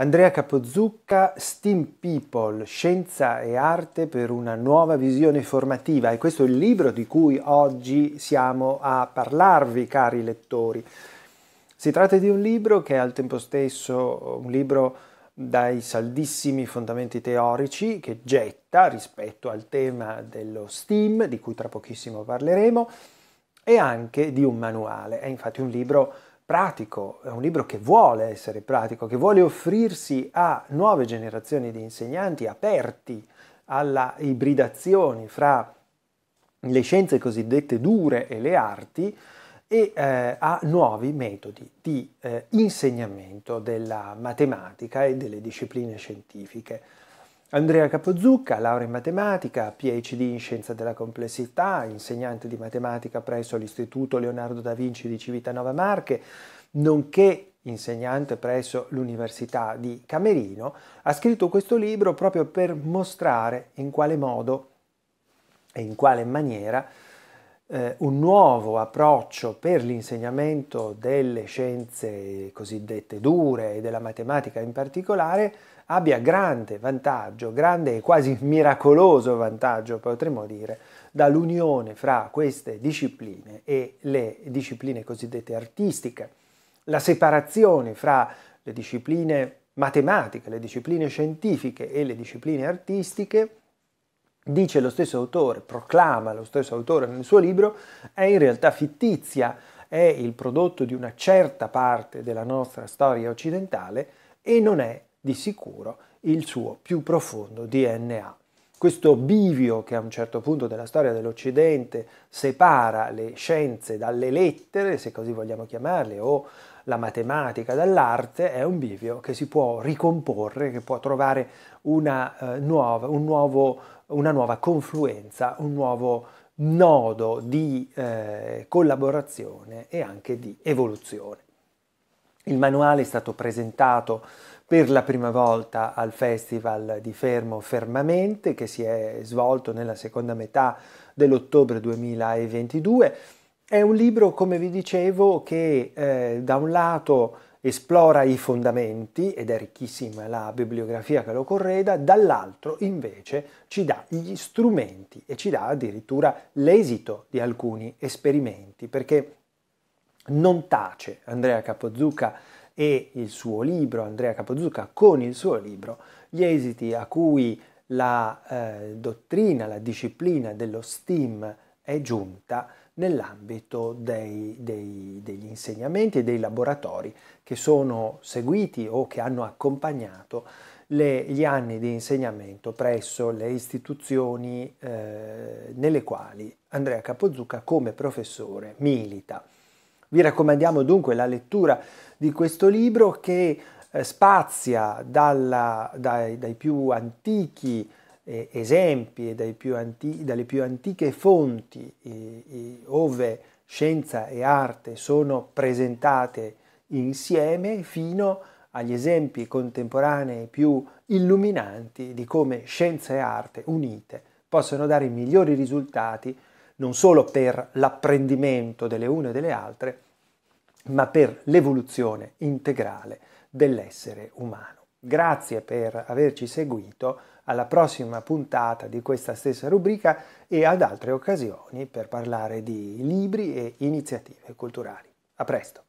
Andrea Capozzucca, Steam People, Scienza e Arte per una nuova visione formativa e questo è il libro di cui oggi siamo a parlarvi, cari lettori. Si tratta di un libro che è al tempo stesso un libro dai saldissimi fondamenti teorici che getta rispetto al tema dello STEAM, di cui tra pochissimo parleremo, e anche di un manuale. È infatti un libro pratico, è un libro che vuole essere pratico, che vuole offrirsi a nuove generazioni di insegnanti aperti alla ibridazione fra le scienze cosiddette dure e le arti e eh, a nuovi metodi di eh, insegnamento della matematica e delle discipline scientifiche. Andrea Capozucca, laurea in matematica, PhD in scienza della complessità, insegnante di matematica presso l'Istituto Leonardo da Vinci di Civitanova Marche, nonché insegnante presso l'Università di Camerino, ha scritto questo libro proprio per mostrare in quale modo e in quale maniera eh, un nuovo approccio per l'insegnamento delle scienze cosiddette dure e della matematica in particolare abbia grande vantaggio, grande e quasi miracoloso vantaggio potremmo dire, dall'unione fra queste discipline e le discipline cosiddette artistiche. La separazione fra le discipline matematiche, le discipline scientifiche e le discipline artistiche dice lo stesso autore, proclama lo stesso autore nel suo libro, è in realtà fittizia, è il prodotto di una certa parte della nostra storia occidentale e non è di sicuro il suo più profondo DNA. Questo bivio che a un certo punto della storia dell'Occidente separa le scienze dalle lettere, se così vogliamo chiamarle, o la matematica dall'arte è un bivio che si può ricomporre, che può trovare una, eh, nuova, un nuovo, una nuova confluenza, un nuovo nodo di eh, collaborazione e anche di evoluzione. Il manuale è stato presentato per la prima volta al Festival di Fermo Fermamente che si è svolto nella seconda metà dell'ottobre 2022 è un libro, come vi dicevo, che eh, da un lato esplora i fondamenti ed è ricchissima la bibliografia che lo correda, dall'altro invece ci dà gli strumenti e ci dà addirittura l'esito di alcuni esperimenti, perché non tace Andrea Capozzucca e il suo libro, Andrea Capozzucca con il suo libro, gli esiti a cui la eh, dottrina, la disciplina dello STEAM è giunta nell'ambito dei, dei, degli insegnamenti e dei laboratori che sono seguiti o che hanno accompagnato le, gli anni di insegnamento presso le istituzioni eh, nelle quali Andrea Capozzuca come professore milita. Vi raccomandiamo dunque la lettura di questo libro che eh, spazia dalla, dai, dai, più antichi eh, esempi e più anti, dalle più antiche fonti eh, eh, ove scienza e arte sono presentate insieme fino agli esempi contemporanei più illuminanti di come scienza e arte unite possono dare i migliori risultati non solo per l'apprendimento delle une e delle altre, ma per l'evoluzione integrale dell'essere umano. Grazie per averci seguito, alla prossima puntata di questa stessa rubrica e ad altre occasioni per parlare di libri e iniziative culturali. A presto!